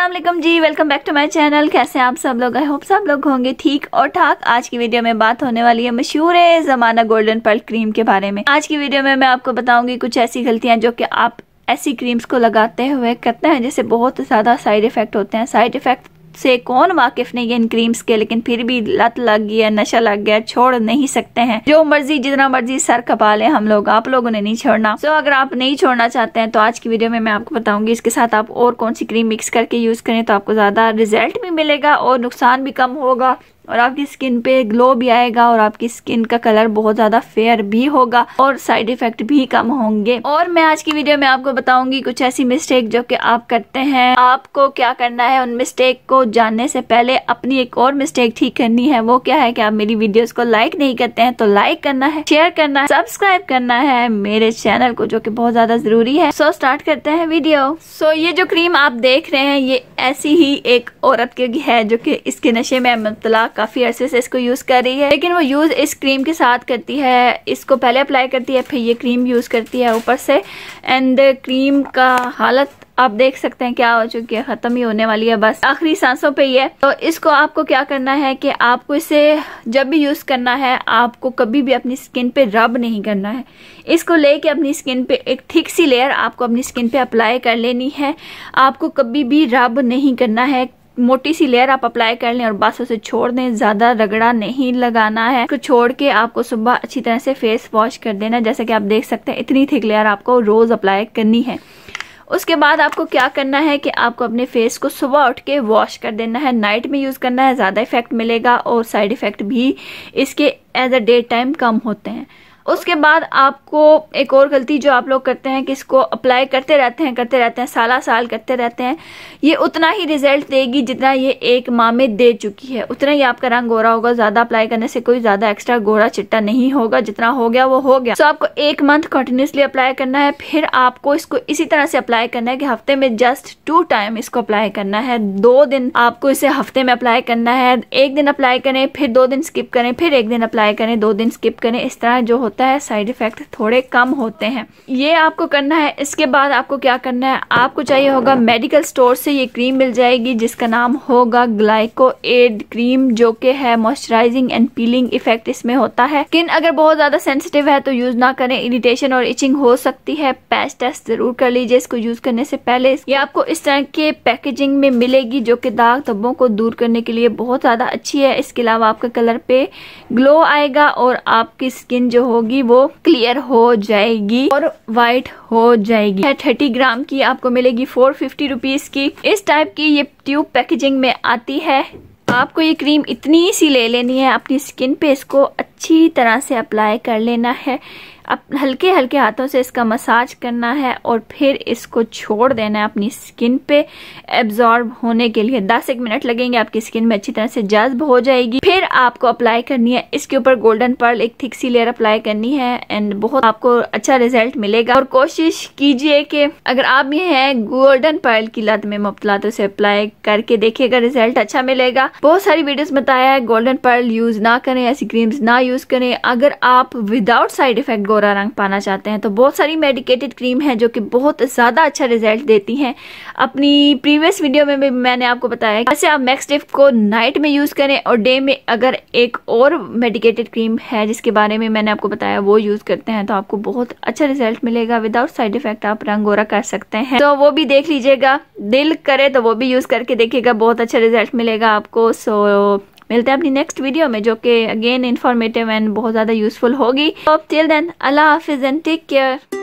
Aslam ji welcome back to my channel कैसे हैं आप सब लोग आई होप सब लोग होंगे ठीक और ठाक आज की वीडियो में बात होने वाली है मशहूर है जमाना गोल्डन पर्ल क्रीम के बारे में आज की वीडियो में मैं आपको बताऊंगी कुछ ऐसी गलतियां जो कि आप ऐसी क्रीम्स को लगाते हुए करते हैं जैसे बहुत ज़्यादा साइड इफ़ेक्ट होते हैं साइड इफ़ेक्ट से कौन वाकिफ नहीं है इन क्रीम्स के लेकिन फिर भी लत लग गई है नशा लग गया छोड़ नहीं सकते हैं जो मर्जी जितना मर्जी सर खपा ले हम लोग आप लोगों ने नहीं छोड़ना सो अगर आप नहीं छोड़ना चाहते हैं तो आज की वीडियो में मैं आपको बताऊंगी इसके साथ आप और कौन सी क्रीम मिक्स करके यूज करें तो आपको ज्यादा रिजल्ट भी मिलेगा और नुकसान भी कम होगा और आपकी स्किन पे ग्लो भी आएगा और आपकी स्किन का कलर बहुत ज्यादा फेयर भी होगा और साइड इफेक्ट भी कम होंगे और मैं आज की वीडियो में आपको बताऊंगी कुछ ऐसी मिस्टेक जो कि आप करते हैं आपको क्या करना है उन मिस्टेक को जानने से पहले अपनी एक और मिस्टेक ठीक करनी है वो क्या है कि आप मेरी वीडियो को लाइक नहीं करते हैं तो लाइक करना है शेयर करना है सब्सक्राइब करना है मेरे चैनल को जो की बहुत ज्यादा जरूरी है सो स्टार्ट करते हैं वीडियो सो ये जो क्रीम आप देख रहे हैं ये ऐसी ही एक औरत की है जो की इसके नशे में मुबतला काफ़ी अरसे से इसको यूज़ कर रही है लेकिन वो यूज़ इस क्रीम के साथ करती है इसको पहले अप्लाई करती है फिर ये क्रीम यूज़ करती है ऊपर से एंड क्रीम का हालत आप देख सकते हैं क्या हो चुकी है ख़त्म ही होने वाली है बस आखिरी सांसों पे ही है तो इसको आपको क्या करना है कि आपको इसे जब भी यूज़ करना है आपको कभी भी अपनी स्किन पे रब नहीं करना है इसको लेके अपनी स्किन पे एक थिक सी लेयर आपको अपनी स्किन पे अप्लाई कर लेनी है आपको कभी भी रब नहीं करना है मोटी सी लेयर आप अप्लाई कर लें और बस उसे छोड़ दें ज़्यादा रगड़ा नहीं लगाना है उसको छोड़ के आपको सुबह अच्छी तरह से फेस वॉश कर देना जैसे कि आप देख सकते हैं इतनी थिक लेयर आपको रोज़ अप्लाई करनी है उसके बाद आपको क्या करना है कि आपको अपने फेस को सुबह उठ के वॉश कर देना है नाइट में यूज़ करना है ज़्यादा इफेक्ट मिलेगा और साइड इफ़ेक्ट भी इसके एज अ डे टाइम कम होते हैं उसके बाद आपको एक और गलती जो आप लोग करते हैं कि इसको अप्लाई करते रहते हैं करते रहते हैं साला साल करते रहते हैं ये उतना ही रिजल्ट देगी जितना ये एक माह में दे चुकी है उतना ही आपका रंग गोरा होगा ज़्यादा अप्लाई करने से कोई ज़्यादा एक्स्ट्रा गोरा चिट्टा नहीं होगा जितना हो गया वो हो गया तो आपको एक मंथ कंटिन्यूसली अप्लाई करना है फिर आपको इसको इसी तरह से अप्लाई करना है कि हफ्ते में जस्ट टू टाइम इसको अप्लाई करना है दो दिन आपको इसे हफ्ते में अप्लाई करना है एक दिन अप्लाई करें फिर दो दिन स्किप करें फिर एक दिन अप्लाई करें दो दिन स्किप करें इस तरह जो होता होता है साइड इफ़ेक्ट थोड़े कम होते हैं ये आपको करना है इसके बाद आपको क्या करना है आपको चाहिए होगा मेडिकल स्टोर से ये क्रीम मिल जाएगी जिसका नाम होगा ग्लाइको एड क्रीम जो कि है मॉइस्चराइजिंग एंड पीलिंग इफेक्ट इसमें होता है स्किन अगर बहुत ज़्यादा सेंसिटिव है तो यूज़ ना करें इरिटेशन और इचिंग हो सकती है पैच टेस्ट ज़रूर कर लीजिए इसको यूज़ करने से पहले ये आपको इस तरह के पैकेजिंग में मिलेगी जो कि दाग धब्बों को दूर करने के लिए बहुत ज़्यादा अच्छी है इसके अलावा आपका कलर पे ग्लो आएगा और आपकी स्किन जो हो होगी वो क्लियर हो जाएगी और वाइट हो जाएगी थर्टी ग्राम की आपको मिलेगी फोर फिफ्टी रुपीज की इस टाइप की ये ट्यूब पैकेजिंग में आती है आपको ये क्रीम इतनी सी ले लेनी है अपनी स्किन पे इसको अच्छी तरह से अप्लाई कर लेना है अब हल्के हल्के हाथों से इसका मसाज करना है और फिर इसको छोड़ देना है अपनी स्किन पे एब्जॉर्ब होने के लिए दस एक मिनट लगेंगे आपकी स्किन में अच्छी तरह से जज्ब हो जाएगी फिर आपको अप्लाई करनी है इसके ऊपर गोल्डन पर्ल एक थिक सी लेयर अप्लाई करनी है एंड बहुत आपको अच्छा रिजल्ट मिलेगा और कोशिश कीजिए कि अगर आप भी हैं गोल्डन पर्ल की लत में मुबतला तो उसे अप्लाई करके देखिएगा रिजल्ट अच्छा मिलेगा बहुत सारी वीडियोस बताया है गोल्डन पर्ल यूज ना करें ऐसी क्रीम्स ना यूज करें अगर आप विदाउट साइड इफेक्ट गोरा रंग पाना चाहते हैं तो बहुत सारी मेडिकेटेड क्रीम है जो कि बहुत ज़्यादा अच्छा रिजल्ट देती हैं अपनी प्रीवियस वीडियो में भी मैंने आपको बताया कैसे आप मैक्स डिफ को नाइट में यूज़ करें और डे में अगर एक और मेडिकेटेड क्रीम है जिसके बारे में मैंने आपको बताया वो यूज़ करते हैं तो आपको बहुत अच्छा रिजल्ट मिलेगा विदाउट साइड इफेक्ट आप रंग गोरा कर सकते हैं तो वो भी देख लीजिएगा दिल करे तो वो भी यूज़ करके देखिएगा बहुत अच्छा रिजल्ट मिलेगा आपको सो मिलते हैं अपनी नेक्स्ट वीडियो में जो कि अगेन इन्फॉर्मेटिव एंड बहुत ज़्यादा यूजफुल होगी तो टिल देन अल्लाह हाफिज़ एंड टेक केयर